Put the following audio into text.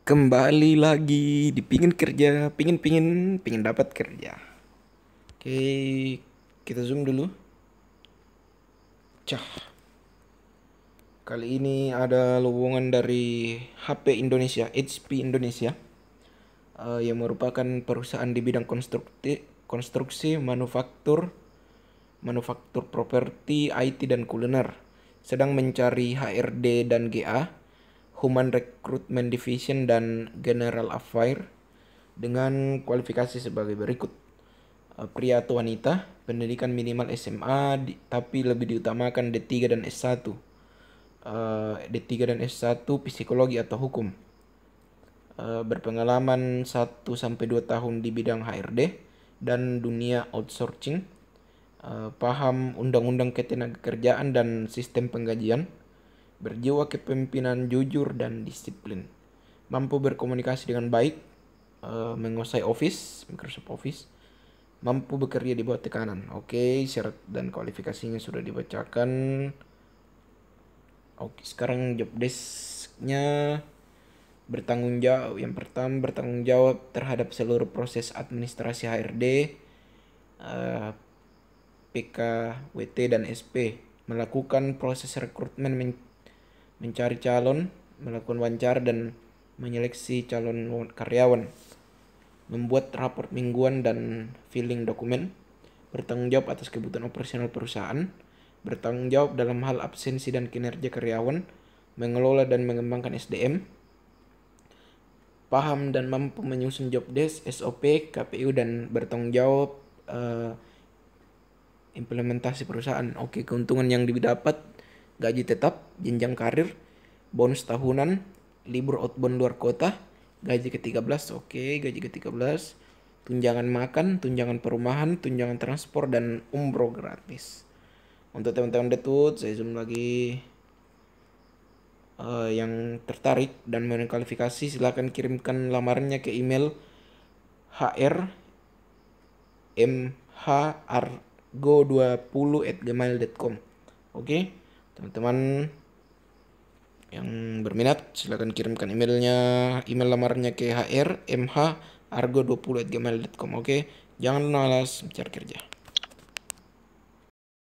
kembali lagi di pingin kerja pingin pingin pingin dapat kerja oke kita zoom dulu cah kali ini ada lowongan dari HP Indonesia HP Indonesia uh, yang merupakan perusahaan di bidang konstruksi konstruksi manufaktur manufaktur properti IT dan kuliner sedang mencari HRD dan GA Human Recruitment Division dan General Affairs dengan kualifikasi sebagai berikut. Eh, pria atau wanita, pendidikan minimal SMA di, tapi lebih diutamakan D3 dan S1. Uh, D3 dan S1 psikologi atau hukum. Uh, berpengalaman 1 2 tahun di bidang HRD dan dunia outsourcing. Uh, paham undang-undang ketenagakerjaan dan sistem penggajian berjiwa kepemimpinan jujur dan disiplin, mampu berkomunikasi dengan baik, uh, menguasai Office, Microsoft Office, mampu bekerja di bawah tekanan. Oke, okay, syarat dan kualifikasinya sudah dibacakan. Oke, okay, sekarang job desknya bertanggung jawab. Yang pertama bertanggung jawab terhadap seluruh proses administrasi HRD, uh, eh, WT dan SP, melakukan proses rekrutmen mencari calon, melakukan wawancara dan menyeleksi calon karyawan, membuat rapor mingguan dan filing dokumen, bertanggung jawab atas kebutuhan operasional perusahaan, bertanggung jawab dalam hal absensi dan kinerja karyawan, mengelola dan mengembangkan SDM, paham dan mampu menyusun job desk, SOP, KPU dan bertanggung jawab uh, implementasi perusahaan. Oke, keuntungan yang didapat gaji tetap, jenjang karir, bonus tahunan, libur outbound luar kota, gaji ke-13, oke, okay, gaji ke-13, tunjangan makan, tunjangan perumahan, tunjangan transport, dan umroh gratis. Untuk teman-teman detut, saya zoom lagi. Uh, yang tertarik dan kualifikasi, silahkan kirimkan lamarannya ke email hr mhrgo20@gmail.com. Oke. Okay? teman-teman yang berminat silahkan kirimkan emailnya email lamarnya ke hr mh argo20@gmail.com oke okay? jangan malas mencari kerja